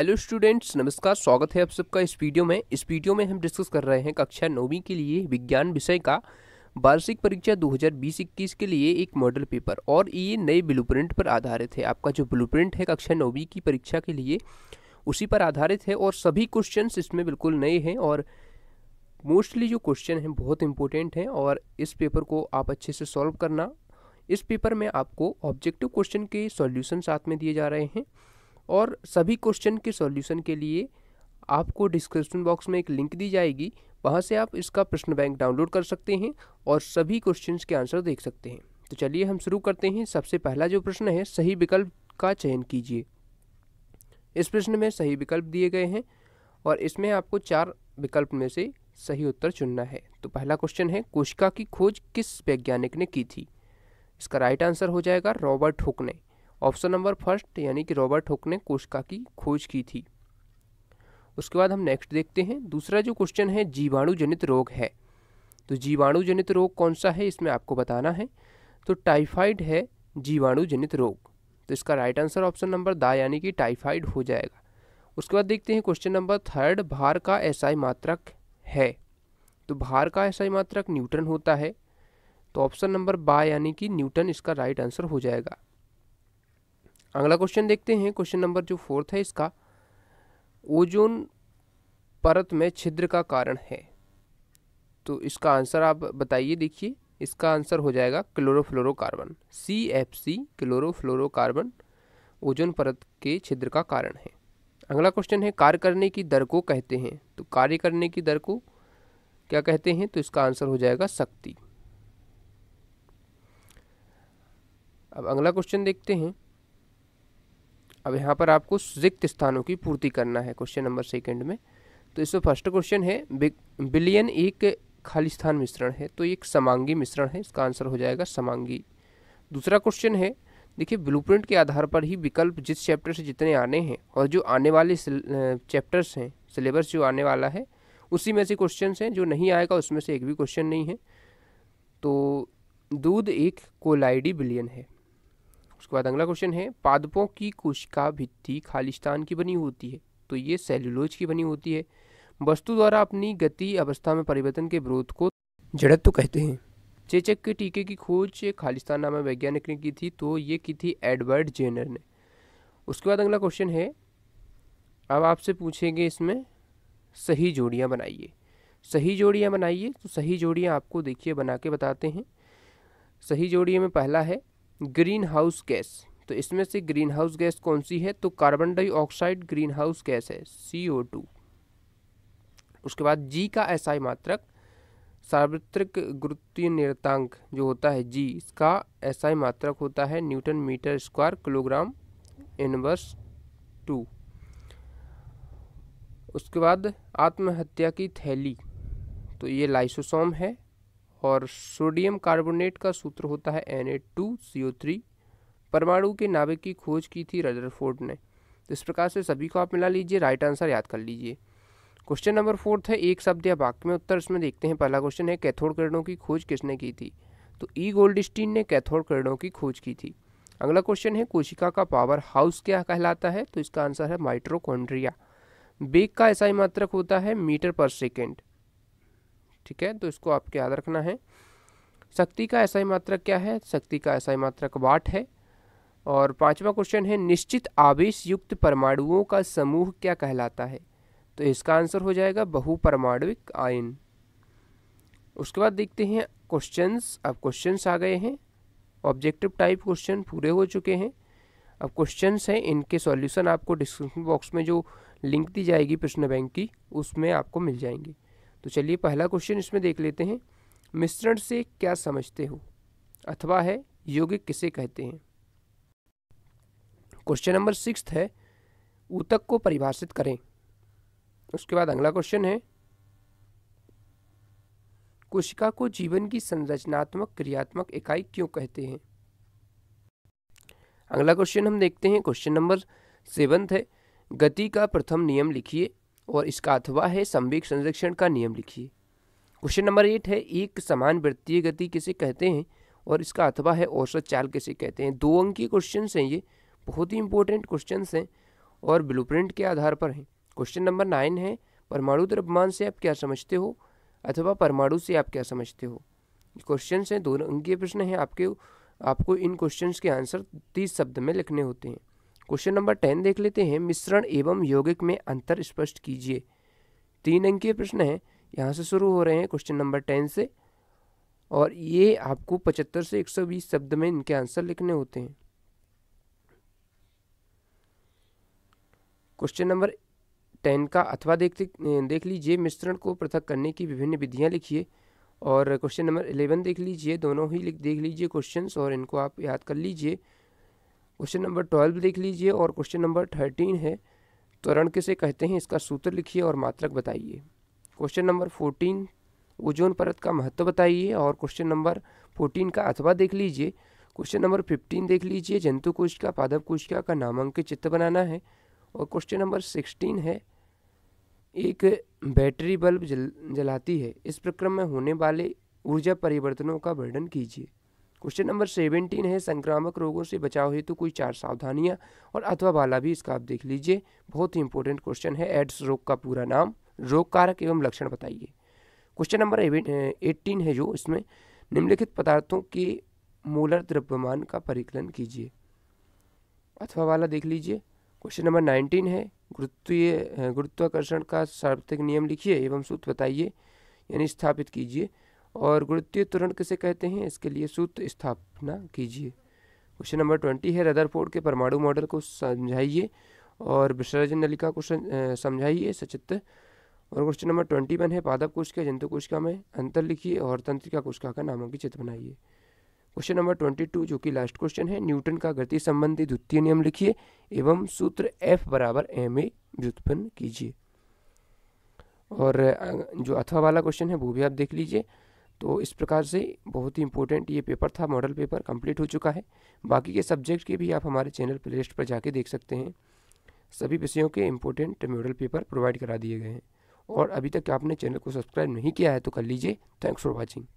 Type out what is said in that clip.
hello students नमस्कार स्वागत है आप सबका इस वीडियो में इस वीडियो में हम डिस्कस कर रहे हैं कक्षा नौवीं के लिए विज्ञान विषय का वार्षिक परीक्षा 2020-21 के लिए एक मॉडल पेपर और ये नए ब्लूप्रिंट पर आधारित है आपका जो ब्लूप्रिंट है कक्षा नौवीं की परीक्षा के लिए उसी पर आधारित है और सभी क्वेश्चन इसमें बिल्कुल नए हैं और मोस्टली जो क्वेश्चन हैं बहुत इंपॉर्टेंट हैं और इस पेपर को आप अच्छे से सॉल्व करना इस पेपर में आपको ऑब्जेक्टिव क्वेश्चन के सॉल्यूशन साथ में दिए जा रहे हैं और सभी क्वेश्चन के सॉल्यूशन के लिए आपको डिस्क्रिप्शन बॉक्स में एक लिंक दी जाएगी वहाँ से आप इसका प्रश्न बैंक डाउनलोड कर सकते हैं और सभी क्वेश्चंस के आंसर देख सकते हैं तो चलिए हम शुरू करते हैं सबसे पहला जो प्रश्न है सही विकल्प का चयन कीजिए इस प्रश्न में सही विकल्प दिए गए हैं और इसमें आपको चार विकल्प में से सही उत्तर चुनना है तो पहला क्वेश्चन है कोशिका की खोज किस वैज्ञानिक ने की थी इसका राइट आंसर हो जाएगा रॉबर्ट हुक ने ऑप्शन नंबर फर्स्ट यानी कि रॉबर्ट हुक ने कोशिका की खोज की थी उसके बाद हम नेक्स्ट देखते हैं दूसरा जो क्वेश्चन है जीवाणु जनित रोग है तो जीवाणु जनित रोग कौन सा है इसमें आपको बताना है तो टाइफाइड है जीवाणु जनित रोग तो इसका राइट आंसर ऑप्शन नंबर दा यानी कि टाइफाइड हो जाएगा उसके बाद देखते हैं क्वेश्चन नंबर थर्ड भार का एसआई मात्रक है तो भार का एसआई मात्रक न्यूटन होता है तो ऑप्शन नंबर बा यानी कि न्यूटन इसका राइट आंसर हो जाएगा अगला क्वेश्चन देखते हैं क्वेश्चन नंबर जो फोर्थ है इसका ओजोन परत में छिद्र का कारण है तो इसका आंसर आप बताइए देखिए इसका आंसर हो जाएगा chlorofluorocarbon C F C chlorofluorocarbon ozone परत के छिद्र का कारण है अगला क्वेश्चन है कार्य करने की दर को कहते हैं तो कार्य करने की दर को क्या कहते हैं तो इसका आंसर हो जाएगा शक्ति अब अगला क्वेश्चन देखते हैं अब यहाँ पर आपको रिक्त स्थानों की पूर्ति करना है क्वेश्चन नंबर सेकंड में तो इसमें फर्स्ट क्वेश्चन है बिलियन एक खाली स्थान मिश्रण है तो एक समांगी मिश्रण है इसका आंसर हो जाएगा समांगी दूसरा क्वेश्चन है देखिए ब्लूप्रिंट के आधार पर ही विकल्प जिस चैप्टर से जितने आने हैं और जो आने वाले चैप्टर्स हैं सिलेबस जो आने वाला है उसी में से क्वेश्चन हैं जो नहीं आएगा उसमें से एक भी क्वेश्चन नहीं है तो दूध एक कोलाइडी बिलियन है उसके बाद अगला क्वेश्चन है पादपों की कोशिका भित्ति खालिस्तान की बनी होती है तो ये सेलुलोज की बनी होती है वस्तु द्वारा अपनी गति अवस्था में परिवर्तन के विरोध को जड़त तो कहते हैं चेचक के टीके की खोज खालिस्तान नामा वैज्ञानिक ने की थी तो ये की थी एडवर्ड जेनर ने उसके बाद अगला क्वेश्चन है अब आपसे पूछेंगे इसमें सही जोड़ियाँ बनाइए सही जोड़ियाँ बनाइए तो सही जोड़ियाँ आपको देखिए बना के बताते हैं सही जोड़िए में पहला है ग्रीन हाउस गैस तो इसमें से ग्रीन हाउस गैस कौन सी है तो carbon dioxide green house gas है सी ओ टू उसके बाद जी का एसआई मात्रक सार्वत्रिक गुरुत्वीय निर्तांक जो होता है जी इसका एसआई मात्रक होता है newton metre square kilogram inverse two उसके बाद आत्महत्या की थैली तो ये लाइसोसोम है और सोडियम कार्बोनेट का सूत्र होता है एन परमाणु के नाभिक की खोज की थी रदरफोर्ड ने तो इस प्रकार से सभी को आप मिला लीजिए राइट आंसर याद कर लीजिए क्वेश्चन नंबर फोर्थ है एक शब्द या वाक्य में उत्तर इसमें देखते हैं पहला क्वेश्चन है कैथोड किरणों की खोज किसने की थी तो ई e गोल्डस्टीन ने कैथोड किरणों की खोज की थी अगला क्वेश्चन है कोशिका का पावर हाउस क्या कहलाता है तो इसका आंसर है माइट्रोकॉन्ड्रिया बेग का ऐसा ही मात्रक होता है मीटर पर सेकेंड ठीक है तो इसको आपके याद रखना है शक्ति का ऐसा ही मात्रक क्या है शक्ति का ऐसा ही मात्रक वाट है और पांचवा क्वेश्चन है निश्चित आवेश युक्त परमाणुओं का समूह क्या कहलाता है तो इसका आंसर हो जाएगा बहुपरमाणुविक आयन उसके बाद देखते हैं क्वेश्चंस अब क्वेश्चंस आ गए हैं ऑब्जेक्टिव टाइप क्वेश्चन पूरे हो चुके हैं अब क्वेश्चंस हैं इनके सॉल्यूशन आपको डिस्क्रिप्शन बॉक्स में जो लिंक दी जाएगी प्रश्न बैंक की उसमें आपको मिल जाएंगी तो चलिए पहला क्वेश्चन इसमें देख लेते हैं मिश्रण से क्या समझते हो अथवा है यौगिक किसे कहते हैं क्वेश्चन नंबर सिक्स है ऊतक को परिभाषित करें उसके बाद अगला क्वेश्चन है कोशिका को जीवन की संरचनात्मक क्रियात्मक इकाई क्यों कहते हैं अगला क्वेश्चन हम देखते हैं क्वेश्चन नंबर सेवन है गति का प्रथम नियम लिखिए और इसका अथवा है संवेग संरक्षण का नियम लिखिए क्वेश्चन नंबर एट है एक समान वृत्तीय गति किसे कहते हैं और इसका अथवा है औसत चाल किसे कहते हैं दो अंकीय क्वेश्चन हैं ये बहुत ही इंपॉर्टेंट क्वेश्चन हैं और ब्लू के आधार पर हैं क्वेश्चन नंबर नाइन है परमाणु द्रव्यमान से आप क्या समझते हो अथवा परमाणु से आप क्या समझते हो क्वेश्चन हैं दो अंकीय प्रश्न हैं आपके आपको इन क्वेश्चन के आंसर तीस शब्द में लिखने होते हैं क्वेश्चन नंबर टेन देख लेते हैं मिश्रण एवं यौगिक में अंतर स्पष्ट कीजिए तीन अंकीय प्रश्न है यहाँ से शुरू हो रहे हैं क्वेश्चन नंबर टेन से और ये आपको पचहत्तर से एक सौ बीस शब्द में इनके आंसर लिखने होते हैं क्वेश्चन नंबर टेन का अथवा देखते देख लीजिए मिश्रण को पृथक करने की विभिन्न विधियाँ लिखिए और क्वेश्चन नंबर इलेवन देख लीजिए दोनों ही देख लीजिए क्वेश्चंस और इनको आप याद कर लीजिए क्वेश्चन नंबर ट्वेल्व देख लीजिए और क्वेश्चन नंबर थर्टीन है त्वरण किसे कहते हैं इसका सूत्र लिखिए और मात्रक बताइए क्वेश्चन नंबर फोर्टीन ओजोन परत का महत्व बताइए और क्वेश्चन नंबर फोर्टीन का अथवा देख लीजिए क्वेश्चन नंबर फिफ्टीन देख लीजिए जंतु कोशिका पादप कोशिका का नामांकित चित्र बनाना है और क्वेश्चन नंबर सिक्सटीन है एक बैटरी बल्ब जल जलाती है इस प्रक्रम में होने वाले ऊर्जा परिवर्तनों का वर्णन कीजिए क्वेश्चन नंबर सेवेंटीन है संक्रामक रोगों से बचाव हेतु कोई चार सावधानियाँ और अथवा वाला भी इसका आप देख लीजिए बहुत ही इंपॉर्टेंट क्वेश्चन है एड्स रोग का पूरा नाम रोग कारक एवं लक्षण बताइए क्वेश्चन नंबर एट्टीन है जो इसमें निम्नलिखित पदार्थों के मोलर द्रव्यमान का परिकलन कीजिए अथवा वाला देख लीजिए क्वेश्चन नंबर नाइनटीन है गुरुत्वीय गुरुत्वाकर्षण का सार्वत्रिक नियम लिखिए एवं सूत्र बताइए यानी स्थापित कीजिए और गुरुत्वीय तुरंत किसे कहते हैं इसके लिए सूत्र स्थापना कीजिए क्वेश्चन नंबर ट्वेंटी है रदरफोर्ड के परमाणु मॉडल को समझाइए और विसर्जन नलिका को समझाइए सचित्र और क्वेश्चन नंबर ट्वेंटी वन है पादप कोशिका जंतु कोशिका में अंतर लिखिए और तंत्रिका कोशिका का नामों की चित्र बनाइए क्वेश्चन नंबर ट्वेंटी टू जो कि लास्ट क्वेश्चन है न्यूटन का गति संबंधी द्वितीय नियम लिखिए एवं सूत्र एफ बराबर एम ए व्युत्पन्न कीजिए और जो अथवा वाला क्वेश्चन है वो भी आप देख लीजिए तो इस प्रकार से बहुत ही इंपॉर्टेंट ये पेपर था मॉडल पेपर कंप्लीट हो चुका है बाकी के सब्जेक्ट के भी आप हमारे चैनल प्ले पर जाके देख सकते हैं सभी विषयों के इंपॉर्टेंट मॉडल पेपर प्रोवाइड करा दिए गए हैं और अभी तक आपने चैनल को सब्सक्राइब नहीं किया है तो कर लीजिए थैंक्स फॉर वॉचिंग